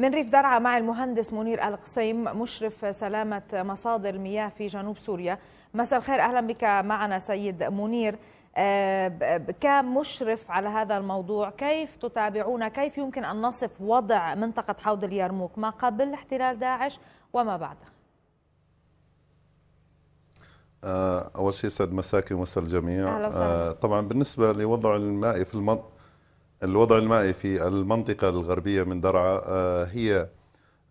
من ريف درعا مع المهندس منير القصيم مشرف سلامة مصادر المياه في جنوب سوريا مساء الخير أهلا بك معنا سيد منير آه، كمشرف على هذا الموضوع كيف تتابعون كيف يمكن أن نصف وضع منطقة حوض اليرموك ما قبل احتلال داعش وما بعده آه، أول شيء سيد مساكي ومسا الجميع أهلا وسهلا. آه، طبعا بالنسبة لوضع المائي في المنطقة الوضع المائي في المنطقة الغربية من درعا آه، هي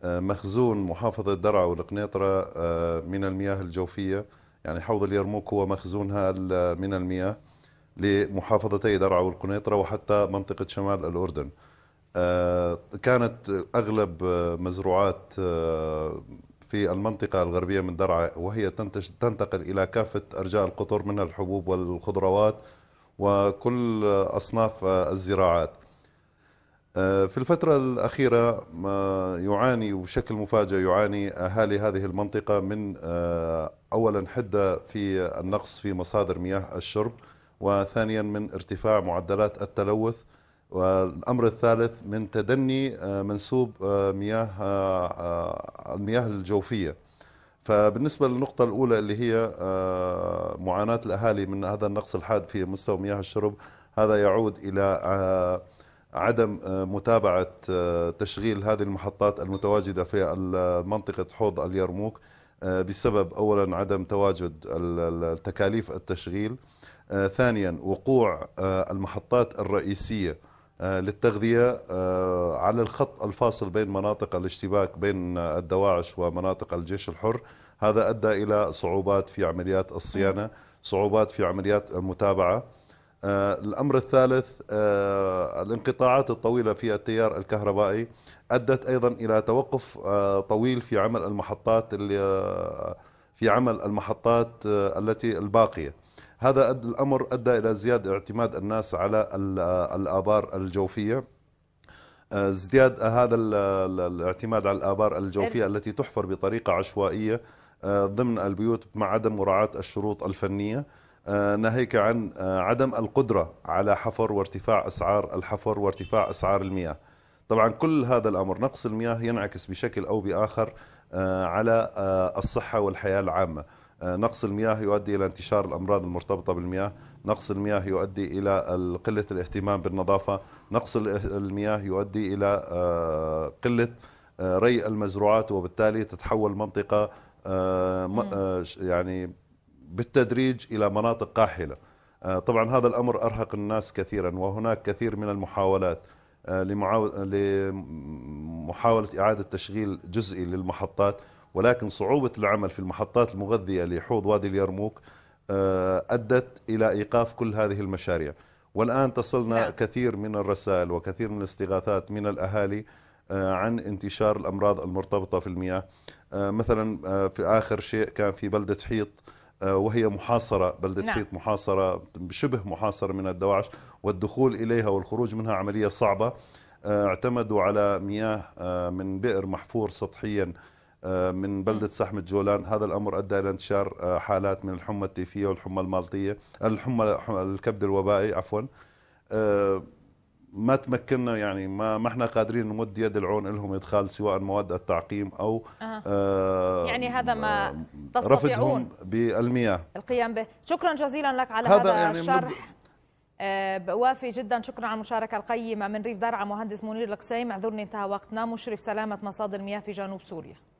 آه، مخزون محافظة درعا والقنيطرة آه، من المياه الجوفية يعني حوض اليرموك هو مخزونها من المياه لمحافظتي درعا والقنيطرة وحتى منطقة شمال الأردن كانت أغلب مزروعات في المنطقة الغربية من درعا وهي تنتقل إلى كافة أرجاء القطر من الحبوب والخضروات وكل أصناف الزراعات آه، في الفترة الأخيرة آه، يعاني وبشكل مفاجئ يعاني أهالي هذه المنطقة من آه، أولا حدة في النقص في مصادر مياه الشرب وثانيا من ارتفاع معدلات التلوث والأمر الثالث من تدني منسوب مياه المياه الجوفية فبالنسبة للنقطة الأولى اللي هي آه، معاناة الأهالي من هذا النقص الحاد في مستوى مياه الشرب هذا يعود إلى آه، عدم آه، متابعة تشغيل هذه المحطات المتواجدة في منطقة حوض اليرموك بسبب أولا عدم تواجد تكاليف التشغيل ثانيا وقوع المحطات الرئيسية آه، للتغذية آه، على الخط الفاصل بين مناطق الاشتباك بين الدواعش ومناطق الجيش الحر هذا أدى إلى صعوبات في عمليات الصيانة صعوبات في عمليات المتابعة آه، الأمر الثالث الانقطاعات الطويلة في التيار الكهربائي أدت أيضا إلى توقف طويل في عمل المحطات اللي في عمل المحطات التي الباقيه هذا الأمر أدى إلى زيادة اعتماد الناس على الآبار الجوفية ازدياد آه، هذا الاعتماد على الآبار الجوفية التي تحفر بطريقة عشوائية آه، ضمن البيوت مع عدم مراعاة الشروط الفنية آه، ناهيك عن عدم القدرة على حفر وارتفاع أسعار الحفر وارتفاع أسعار المياه طبعا كل هذا الأمر نقص المياه ينعكس بشكل أو بآخر على الصحة والحياة العامة آه، نقص المياه يؤدي إلى انتشار الأمراض المرتبطة بالمياه نقص المياه يؤدي إلى قلة الاهتمام بالنظافة نقص المياه يؤدي إلى آه، قلة آه، ري المزروعات وبالتالي تتحول المنطقة يعني بالتدريج إلى مناطق قاحلة طبعا هذا الأمر أرهق الناس كثيرا وهناك كثير من المحاولات لمحاولة إعادة تشغيل جزئي للمحطات ولكن صعوبة العمل في المحطات المغذية لحوض وادي اليرموك آه، أدت إلى إيقاف كل هذه المشاريع والآن تصلنا نعم. كثير من الرسائل وكثير من الاستغاثات من الأهالي آه، عن انتشار الأمراض المرتبطة في المياه آه، مثلا في آخر شيء كان في بلدة حيط وهي محاصرة بلدة نعم. حيط محاصرة شبه محاصرة من الدواعش والدخول إليها والخروج منها عملية صعبة اعتمدوا على مياه من بئر محفور سطحيا آه، من بلدة سحمة جولان هذا الأمر أدى إلى انتشار آه، حالات من الحمى التيفية والحمى المالطية الحمى الكبد الوبائي عفوا آه، ما تمكنا يعني ما ما احنا قادرين نمد يد العون لهم ادخال سواء مواد التعقيم او آه. آه يعني هذا ما تستطيعون رفضهم بالمياه القيام به شكرا جزيلا لك على هذا, هذا يعني الشرح مد... وافي جدا شكرا على المشاركة القيمة من ريف درعا مهندس منير القسيم اعذرني انتهى وقتنا مشرف سلامة مصادر المياه في جنوب سوريا